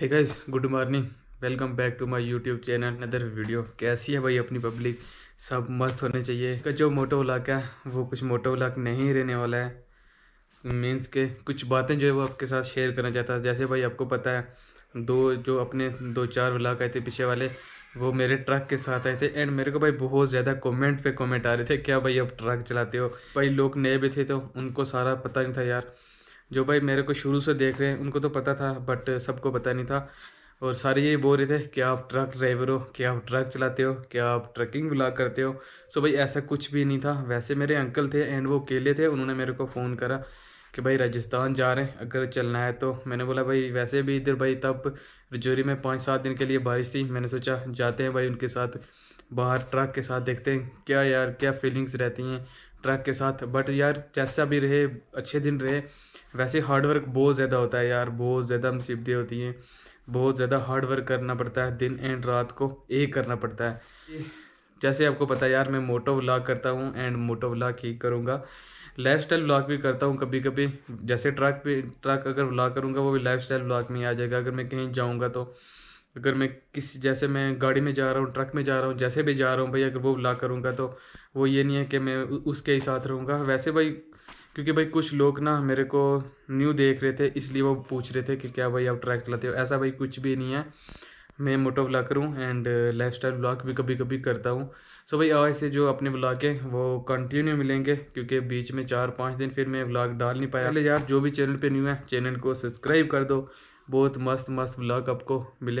hey guys good morning welcome back to my YouTube channel another video कैसी है भाई अपनी पब्लिक सब मस्त होने चाहिए इसका जो मोटो व्लाक है वो कुछ मोटो व्लाक नहीं रहने वाला है मीन्स के कुछ बातें जो है वो आपके साथ शेयर करना चाहता है जैसे भाई आपको पता है दो जो अपने दो चार व्लाक आए थे पीछे वाले वो मेरे ट्रक के साथ आए थे एंड मेरे को भाई बहुत ज़्यादा कॉमेंट पे कॉमेंट आ रहे थे क्या भाई अब ट्रक चलाते हो भाई लोग नए भी थे तो उनको सारा पता नहीं था यार जो भाई मेरे को शुरू से देख रहे हैं उनको तो पता था बट सबको पता नहीं था और सारे यही बोल रहे थे कि आप ट्रक ड्राइवर हो क्या आप ट्रक चलाते हो क्या आप ट्रकिंग ब्लॉग करते हो सो भाई ऐसा कुछ भी नहीं था वैसे मेरे अंकल थे एंड वो अकेले थे उन्होंने मेरे को फ़ोन करा कि भाई राजस्थान जा रहे हैं अगर चलना है तो मैंने बोला भाई वैसे भी इधर भाई तब रजौरी में पाँच सात दिन के लिए बारिश थी मैंने सोचा जाते हैं भाई उनके साथ बाहर ट्रक के साथ देखते हैं क्या यार क्या फीलिंग्स रहती हैं ट्रक के साथ बट यार जैसा भी रहे अच्छे दिन रहे वैसे हार्डवर्क बहुत ज़्यादा होता है यार बहुत ज़्यादा मुसीबतें होती हैं बहुत ज़्यादा हार्ड वर्क करना पड़ता है दिन एंड रात को एक करना पड़ता है जैसे आपको पता है यार मैं मोटो व्लॉग करता हूँ एंड मोटो व्लॉग ही करूँगा लाइफ स्टाइल व्लॉग भी करता हूँ कभी कभी जैसे ट्रक पे ट्रक अगर व्लॉग करूँगा वो भी लाइफ स्टाइल व्लॉग में आ जाएगा अगर मैं कहीं जाऊँगा तो अगर मैं किसी जैसे मैं गाड़ी में जा रहा हूँ ट्रक में जा रहा हूँ जैसे भी जा रहा हूँ भाई अगर वो ला करूँगा तो वो ये नहीं है कि मैं उसके ही साथ रहूँगा वैसे भाई क्योंकि भाई कुछ लोग ना मेरे को न्यू देख रहे थे इसलिए वो पूछ रहे थे कि क्या भाई आप ट्रैक चलाते हो ऐसा भाई कुछ भी नहीं है मैं मोटो ब्लॉक करूँ एंड लाइफ स्टाइल ब्लॉग भी कभी कभी करता हूँ सो so भाई आज से जो अपने ब्लॉग हैं वो कंटिन्यू मिलेंगे क्योंकि बीच में चार पाँच दिन फिर मैं ब्लॉग डाल नहीं पाया पहले यार जो भी चैनल पे न्यू है चैनल को सब्सक्राइब कर दो बहुत मस्त मस्त ब्लॉग आपको मिले